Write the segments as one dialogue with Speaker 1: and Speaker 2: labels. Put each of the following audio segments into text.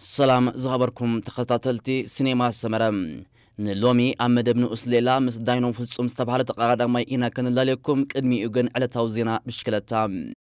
Speaker 1: سلام زغبركم تخطاتلتي سينما سمرم نلومي أمد ابن أسليلا مس داينو فلسوم ستبهالة قرادة ما إينا كان لاليكم كدمي إغن على توزينا بشكلتام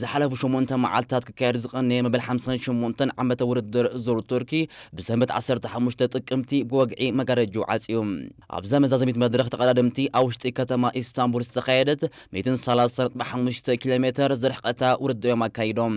Speaker 1: ዝሓለፉ 8 መዓልትታት ክካየድ ዝቐነየ መበል 58 ዓመተ ውርድር ዙር ቱርኪ ብሰንበት 15 ጥቅምቲ ብወግዒ መጋረጁ ዓፂዩ ኣብ ዘመዛዘሚት መድረኽ ተቐዳድምቲ ኣብ ውሽጢ ከተማ ኢስታንቡል ዝተኻየደት 135 ኪሎ ሜትር ዝርሕቐታ ውርድር እዮም ኣካይዶም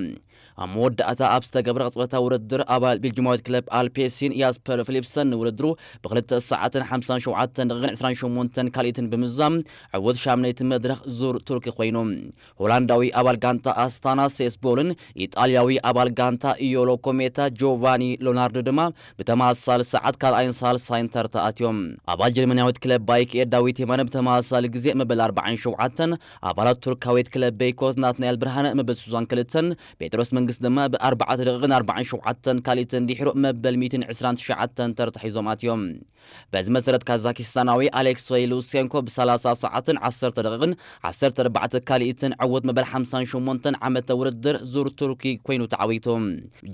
Speaker 1: أمود أتا أبستا قبل غطبتا وردر أبال بالجماعات كلب البيسين ياسبر فيليبسن وردرو بغلت الساعة حمسان شوعات غن عسران شمونتن كاليتن بمزام عوض شامنيت مدرخ زور تركي خوينوم هولنداوي أبال غانتا أستانا سيس بولن إيطالياوي أبال غانتا إيولو كوميتا جوفاني لوناردو دما بتماسال ساعات كالعين سال ساينتر تأتيوم أبال جرمانياوت كلب بايك إير داويت يمان بتماسال غزي مبل 40 شوعاتن أبالات تركاويت كلب بيكوز ناتنيل برهان مبل سوزان كلتن بيتروس من መንግስት ድማ ብ40 ደቂቕን 47 ካሊእትን ዲሕሩ መበል 129 ተርታሒዞም ኣትዮም በዚ መሰረት ካዛኪስታናዊ ኣሌክስ ሉሴንኮ ብ30 ሰዓትን 10 ደቂቕን 14 ካሊእትን ዓወት መበል 58 ዓመተ ውድድር ዙር ቱርኪ ኮይኑ ተዓዊቱ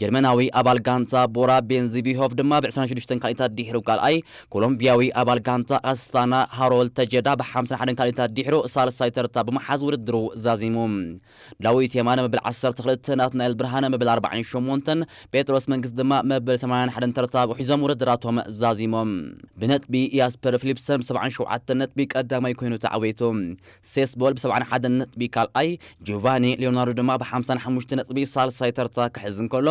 Speaker 1: ጀርመናዊ ኣባል ጋንታ ቦራ ቤንዚቪሆፍ ድማ ብ26 ካሊእታት ዲሕሩ ካልኣይ ኮሎምቢያዊ ኣባል ጋንታ ኣስታና ሃሮል ተጀዳ ብ51 ካሊእታት ዲሕሩ ሳልሳይ ተርታ ብምሓዝ ውድድሩ ዛዚሙ ዳዊት የማነ መበል 12 ናትናኤል ብርሃነ መበል 48 ጴጥሮስ መንግስት ድማ መበል 81 ተረታብ ሒዞም ውድድራቶም ዛዚሞም ብነጥቢ ኢያስፐር ፊሊፕሰን ብ77 ነጥቢ ቀዳማይ ኮይኑ ተዓበይቱ ሴስቦል ብ71 ነጥቢ ካልኣይ ጆቫኒ ሌዮናርዶ ድማ ብ55 ነጥቢ ሳልሳይ ተርታ ክሕዝ እንከሎ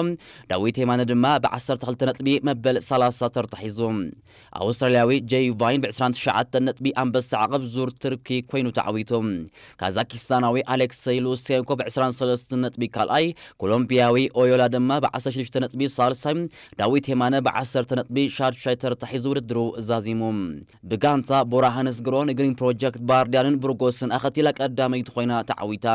Speaker 1: ዳዊት የማነ ድማ ብ12 ነጥቢ መበል 30 ተርታ ሒዙ ኣውስትራልያዊ ጄይ ቫይን ብ29 ነጥቢ ኣንበሳ ዓቐብ ዙር ትርኪ ኮይኑ ተዓዊቱ ካዛኪስታናዊ ኣሌክሰይ ሉሴንኮ ብ23 ነጥቢ ካልኣይ ኮሎ ኦሎምፒያዊ ኦዮላ ድማ ብ16 ነጥቢ ሳልሳይ ዳዊት የማነ ብ10 ነጥቢ ሻርሻይተር ተርታሒዙ ውድድሩ እዛዚሙ ብጋንታ ቦራ ግሮን ግሪን ፕሮጀክት ባርድያንን ብርጎስን ኣኸቲላ ቀዳመይቲ ኮይና ተዓዊታ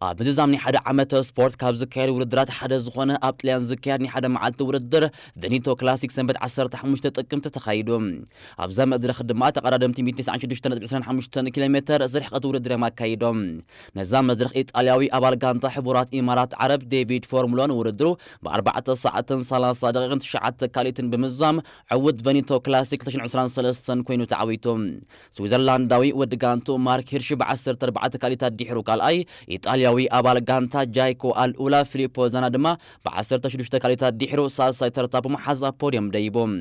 Speaker 1: آب آه، متزامنی حد عمته سپورت کاب ذکر وردرات حد زخانه آبتلیان ذکر نی حد معلت وردر دنیتو کلاسیک سنبت عصر تحمشت تقم تتخیدم آب زم ادر خدمات قرارم تیمیت نس عنش دشتن دسرن حمشت کیلومتر زرح قطور در ما کیدم نظام ندرخ ایت علاوی آبال گانتا حبورات امارات عرب ديفيد فورمولان وردرو بأربعة ساعة ثلاثة دقيقة تشعة كاليت بمزام عود فانيتو كلاسيك تشن عسران سلسن كوينو تعويتم سويزرلانداوي ودقانتو مارك هيرشي بعسر تربعة كاليتا ديحرو كالاي ايطاليا ሶማልያዊ ኣባል ጋንታ ጃይኮ ኣልኡላ ፊሊፕ ዛና ድማ ብ16 ካልኢታት ዲሕሩ ሳልሳይ ተርታ ብምሓዝ ኣብ ፖድዮም ደይቦም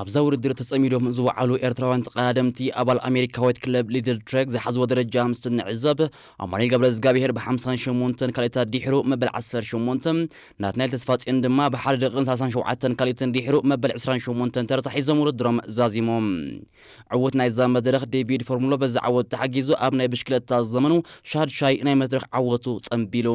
Speaker 1: ኣብዛ ውድድር ተጸሚዶም ዝወዓሉ ኤርትራውያን ተቐዳድምቲ ኣባል ኣሜሪካዊት ክለብ ሊድል ትሬክ ዝሓዝዎ ደረጃ ምስ ንዕዘብ ኣማኒ ገብረ ዝጋብሔር ብ58 ካልእታት ዲሕሩ መበል 18 ናትናኤል ተስፋፅዮን ድማ ብሓደ ደቂን 37 ካልእትን ዲሕሩ መበል 28 ተረታሒዞም ውድድሮም ዛዚሞም ዕውት ናይዛ መድረኽ ዴቪድ ፎርሙሎ በዚ ዓወት ተሓጊዙ ኣብ ናይ ብሽክለታ ዘመኑ ሻድሻይ ናይ መድረኽ ዓወቱ ጸንቢሉ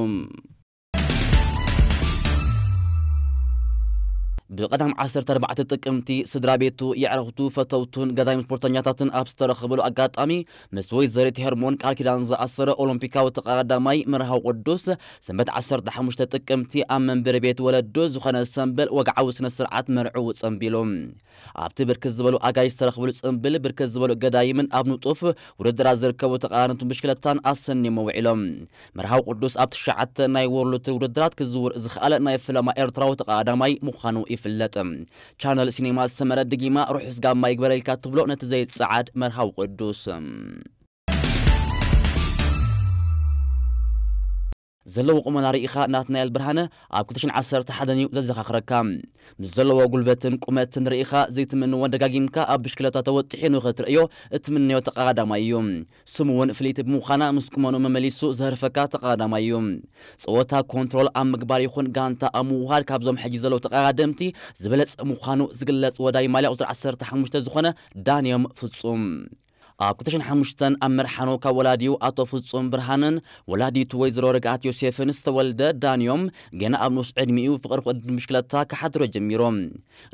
Speaker 1: بقدم عصر تربعة تقمتي صدرا بيتو يعرفتو فتوتون قدام سبورتانياتاتن أبستر خبلو أقات أمي مسوي زريت هرمون كالكيدانز أصر أولمبيكا وتقاعد ماي مرهو قدوس سمت عصر دحموشت تقمتي أمن بربيت ولدوز وخانا السنبل وقعو سنسرعة مرعو سنبلو أبتي بركز بلو أقاي ستر خبلو سنبل بركز بلو قدامي من أبنو طوف وردرا زركا وتقارنتو مشكلتان أصن نمو علم مرهو قدوس أبتشعت ناي ورلو تورد كزور زخالة ناي فلما إرترا وتقاعد ماي مخانو يفلتم شانل سينما السمرة دقيمة روح سقام ما يقبل الكاتب لو نتزيد سعاد مرهو قدوسم ዘለዎ ቁመና ርኢኻ ናትናኤል ብርሃነ ኣብ 211 እዩ ዘዘኻኽረካ ምስ ዘለዎ ጉልበትን ቁመትን ርኢኻ ዘይትምንዎን ደጋጊምካ ኣብ ብሽክለታ ተወጢሒኑ ክትርእዮ እትምነዮ ተቃዳማይ እዩ ስም እውን ፍልይቲ ብምዃና ምስ ቁመኑ መመሊሱ ዘህርፈካ ተቃዳማይ እዩ ፀወታ ኮንትሮል ኣብ ምግባር ይኹን ጋንታ ኣብ ምውሃድ ካብዞም ሕጂ ዘለዉ ተቃዳምቲ ዝበለፀ ምዃኑ ዝግለጽ ወዳይ ማልያ ቁጥሪ 15 ዝኾነ ዳንዮም ፍጹም ኣብ 205 ኣብ መርሓኖ ካብ ወላዲኡ ኣቶ ፍጹም ብርሃንን ወላዲቱ ወይዘሮ ርግኣት ዮሴፍን ዝተወልደ ዳንዮም ገና ኣብ ንስ ዕድሚኡ ፍቕሪ ክቅድድ ምሽክለታ ክሓድሮ ጀሚሮም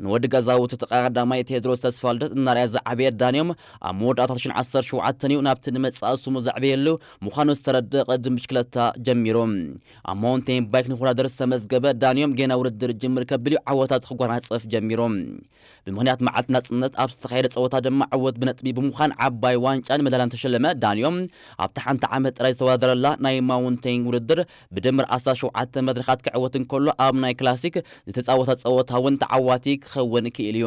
Speaker 1: ንወዲ ገዛውቲ ተቀዳማይ ቴድሮስ ተስፋልደት እናርያ ዝዓበየ ዳንዮም ኣብ መወዳእታ 217 እዩ ናብቲ ንመጻኢ ስሙ ዘዕበየሉ ምዃኑ ዝተረድእ ቅድድ ምሽክለታ ጀሚሮም ኣብ ማውንቴን ባይክ ንወዳደር ዝተመዝገበ ዳንዮም ገና ውድድር ጅምር ከብልዩ ዓወታት ክጓናፀፍ ጀሚሮም ብምክንያት መዓልቲ ናፅነት ኣብ ዝተካየደ ፀወታ ድማ ዓወት ብነጥቢ ብምዃን ዓባይ ብሔራዊ ዋንጫን መዳልያን ተሸለመ ዳንዮም ኣብቲ ሓንቲ ዓመት ጥራይ ዝተወዳደረላ ናይ ማውንቴን ውድድር ብድምር 17 መድረኻት ክዕወት እንከሎ ኣብ ናይ ክላሲክ ዝተፃወታ ፀወታ እውን ተዓዋቲ ክኸውን ክእል እዩ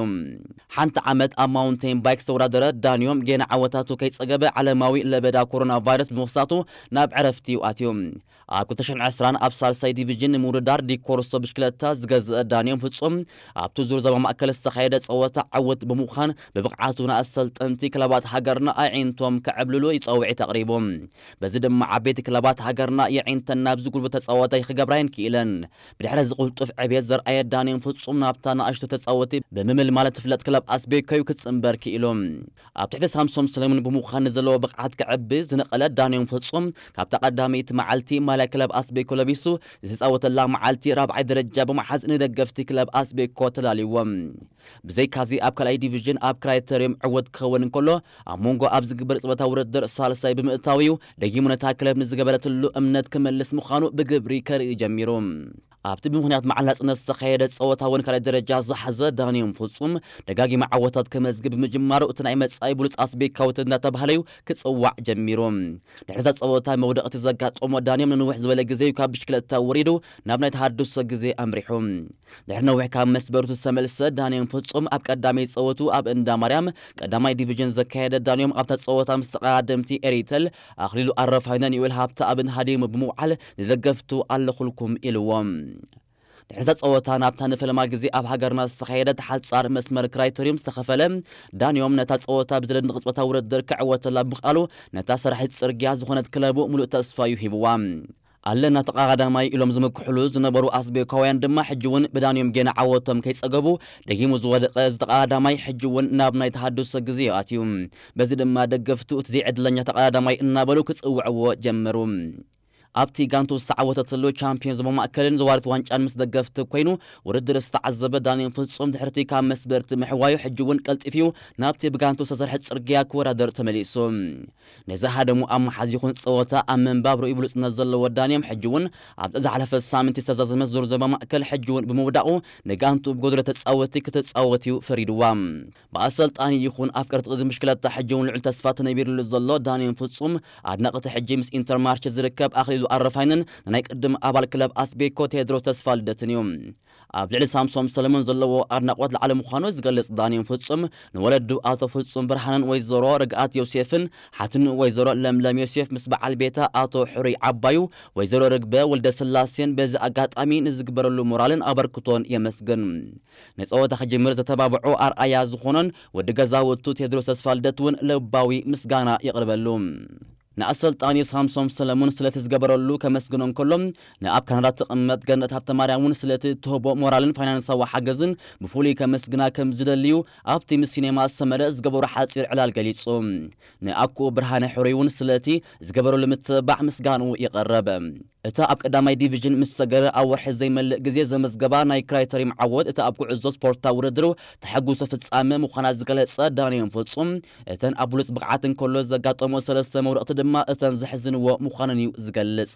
Speaker 1: ሓንቲ ዓመት ኣብ ማውንቴን ባይክ ዝተወዳደረ ዳንዮም ጌና ዓወታቱ ከይፀገበ ዓለማዊ ለበዳ ኮሮና ቫይረስ ብምኽሳቱ ናብ ዕረፍቲ ይኣትዩ ኣብ 220 ኣብ ሳልሳይ ዲቪዥን ንምውድዳር ዲኮርሶ ብሽክለታ ዝገዝአ ዳንዮም ፍጹም ኣብቲ ዙር ዞባ ማእከል ዝተኻየደ ፀወታ ዓወት ብምዃን ብብቕዓቱ ንኣሰልጠንቲ ክለባት ሃገርና ኣዒንቶም ክዕብልሉ ይፀውዒ ተቕሪቡ በዚ ድማ ዓበይቲ ክለባት ሃገርና የዒንተን ናብዚ ጉልበት ተፃወታ ይክገብራየን ክኢለን ብድሕሪ ዝቕልጡፍ ዕብየት ዘርኣየ ዳንዮም ፍፁም ናብታ ንኣሽቶ ተፃወቲ ብምምል ማለት ትፍለጥ ክለብ ኣስቤከዩ ክፅምበር ክኢሉ ኣብ ትሕቲ ሳምሶም ሰለሙን ብምዃን ዘለዎ ብቕዓት ክዕቢ ዝነቐለ ዳንዮም ፍፁም ካብታ ቀዳመይቲ መዓልቲ ማልያ ክለብ ኣስቤኮ ለቢሱ ዝተፃወተላ መዓልቲ ራብዓይ ደረጃ ብመሓዝ ንደገፍቲ ክለብ ኣስቤኮ ተላልይዎም ብዘይካዚ ኣብ ካልኣይ ዲቪዥን ኣብ ክራይተሪየም ዕወት ክኸውን እንከሎ ኣብ መንጎ أبز جبرت وتورد در الصالسي بمئتاويو دقيمنا تاكلب نزقبلت اللو أمنات كمل اسمخانو بجبري كاري جميروم آبتی به منیت معلق انسان خیره صوت آن کل درجه زحزه دانیم فصوم دگاهی معوتات که مزج به مجمر و تنایم سایبولت آسیب کوت نت بهلیو کس اوع جمیرم در حضت صوت های مودقت زگات آمده دانیم نو حزب لگزی که بشکل توریدو نبند هر دو سگزی امرحم در نوع کام مسبرت سمل سد دانیم فصوم آب کدامی صوتو آب اندامریم کدامی دیوژن زخیره دانیم آب تصویر صوت هم استقدام تی اریتل آخریلو عرف هنری ول هابت آب نهادیم بموعل نزگفتو علخلكم الوام ድሕርዛ ፀወታ ናብታ ንፈለማ ግዜ ኣብ ሃገርና ዝተኻየደ ተሓፃር መስመር ክራይቶሪየም ዝተኸፈለ ዳንዮም ነታ ፀወታ ብዘደንቕ ቅፅበታ ውድድር ክዕወተላ ብምኽኣሉ ነታ ሰራሒት ፅርግያ ዝኾነት ክለቡ ሙሉእ ተስፋ እዩ ሂብዋ ኣለና ተቃዳማይ ኢሎም ዝምክሕሉ ዝነበሩ ኣስቤካውያን ድማ ሕጂ እውን ብዳንዮም ጌና ዓወቶም ከይፀገቡ ደጊሙ ዝወደቀ ዝተቃዳማይ ሕጂ እውን ናብ ናይ ተሃድሶ ግዜ ኣትዩ በዚ ድማ ደገፍቱ እቲ ዘይዕድለኛ ተቃዳማይ እናበሉ ክፅውዕዎ ጀመሩ ኣብቲ ጋንቱ ዝተዓወተ ተሎ ቻምፒዮን ዞባ ማእከልን ዘዋርት ዋንጫን ምስ ደገፍቲ ኮይኑ ውድድር ዝተዓዘበ ዳንኤል ፍጹም ድሕርቲ ካብ መስበርቲ ምሕዋዩ ሕጂ እውን ቀልጢፍዩ ናብቲ ብጋንቱ ዝተሰርሐ ፅርግያ ክወዳደር ተመሊሱ ነዚ ሃደሙ ኣብ መሓዝ ይኹን ፀወታ ኣብ ምንባብ ርእዩ ብሉፅነት ዘለዎ ዳንኤም ሕጂ እውን ኣብ ዝሓለፈ ሳምንቲ ዝተዛዘመ ዙር ዞባ ማእከል ሕጂ እውን ብምውዳቑ ንጋንቱ ብጎድሎ ተፃወቲ ክትፃወት እዩ ፈሪድዋ ብኣሰልጣኒ ይኹን ኣብ ቅርጥቅዲ ምሽክለታ ሕጂ እውን ልዑል ተስፋ ተነቢሩሉ ዘሎ ዳንኤል ፍጹም ኣድናቕቲ ሕጂ ምስ ኢንተርማርሽ ዝርከብ ኣኽሊሉ ኣረፋይንን ንናይ ቅድም ኣባል ክለብ ኣስቤኮ ቴድሮስ ተስፋ ልደትን እዩ ኣብ ልዕሊ ሳምሶም ሰለሞን ዘለዎ ኣድናቆት ላዕለ ምዃኑ ዝገልጽ ዳንኤል ፍጹም ንወለዱ ኣቶ ፍጹም ብርሃንን ወይዘሮ ርግኣት ዮሴፍን ሓትን ወይዘሮ ለምለም ዮሴፍ ምስ በዓል ቤታ ኣቶ ሕሩይ ዓባዩ ወይዘሮ ርግበ ወልደ ስላሴን በዚ ኣጋጣሚ ንዝግበረሉ ሞራልን ኣበርክቶን የመስግን ንፀወታ ክጅምር ዘተባብዑ ኣርኣያ ዝኾነን ወዲ ገዛውቱ ቴድሮስ ተስፋ ልደት እውን ልባዊ ምስጋና ይቕርበሉ ንኣሰልጣኒ ሳምሶን ሰለሙን ስለቲ ዝገበረሉ ከመስግኖም ከሎም ንኣብ ካናዳ ትቕመጥ ገነት ሃብተ ማርያም እውን ስለቲ እትህቦ ሞራልን ፋይናንሳዊ ሓገዝን ብፍሉይ ከመስግና ከም ዝደልዩ ኣብቲ ምስ ሲኔማ ዝሰመደ ዝገበሩ ሓፂር ዕላል ገሊጹ ንኣኩኡ ብርሃነ ሕሩይ እውን ስለቲ ዝገበረሉ ምትባዕ ምስጋንኡ ይቐረበ እታ ኣብ ቀዳማይ ዲቪዥን ምስ ሰገረ ኣብ ወርሒ ዘይመልእ ግዜ ዘመዝገባ ናይ ክራይተሪም ዓወት እቲ ኣብ ጉዕዞ ስፖርታዊ ውድድር ተሐጉሶ ፍጻመ ምዃና ዝገለጸ ዳንዮን ፍጹም እተን ኣብ ብሉፅ ብቕዓትን ከሎ ዘጋጠሞ ሰለስተ መውረቕቲ ድማ ድማ እተን ዘሕዝንዎ ምዃንን እዩ ዝገልጽ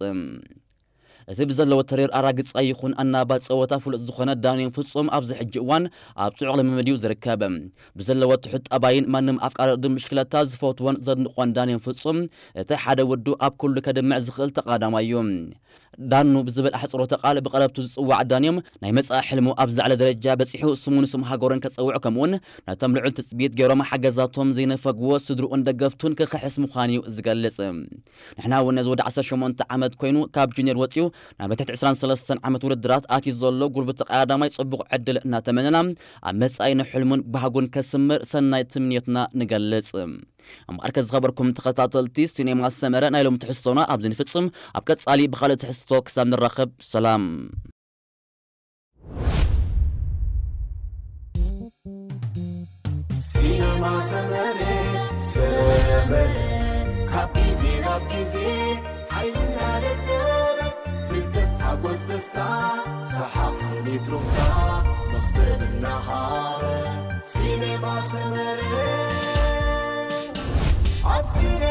Speaker 1: እቲ ብዘለዎ ተሪር ኣራግጻ ይኹን ኣናባ ፀወታ ፍሉጥ ዝኾነ ዳንኤል ፍጹም ኣብዚ ሕጂ እዋን ኣብ ጥዑቕ ልምምድ እዩ ዝርከብ ብዘለዎ ትሑት ጠባይን ማንም ኣፍቃሪ ቅድም ምሽክለታ ዝፈትዎን ዘድንቆን ዳንኤል ፍጹም እቲ ሓደ ወዱ ኣብ ኩሉ ከድምዕ ዝኽእል ተቓዳማይ እዩ ዳኑ ብዝብል ኣሕፅሮተ ቃል ብቐለብቱ ዝፅዋዕ ዳንዮም ናይ መጻኢ ሕልሙ ኣብ ዝላዕለ ደረጃ በፂሑ ስሙ ንስም ሃገሮን ከፀውዑ ከምኡውን ነቶም ልዑል ትፅቢት ገይሮም ሓገዛቶም ዘይነፈግዎ ስድሩኡን ደገፍቱን ክክሕስ ምዃን እዩ ዝገልጽ ንሕና እውን ነዚ ወዲ 18 ዓመት ኮይኑ ካብ ጁኒር ወፂኡ ናብ 23 ዓመት ውድድራት ኣትዩ ዘሎ ጉርቢ ተቃዳዳማይ ፅቡቕ ዕድል እናተመነና ኣብ መጻኢ ንሕልሙን ባህጉን ከስምር ሰናይ ትምንትና ንገልጽ ኣብ ማእርከት ዝኸበርኩም ተኸታተልቲ ሲኔማ ሰመረ ናይ ሎም ትሕዝቶና ኣብዚ ንፍፅም ኣብ ቀጻሊ ብኻልእ ትሕዝቶ ክሳብ ንራኸብ ሰላም ሲኔማ ሰመረ ሰመረ ካብ ጊዜ ናብ ጊዜ ሓይልና ደለበት ፍልጠት ሓጎስ ደስታ ሰሓቕ ስኒት ሩፍታ ነፍሰ እናሃረ ሲኔማ ሰመረ I've seen it.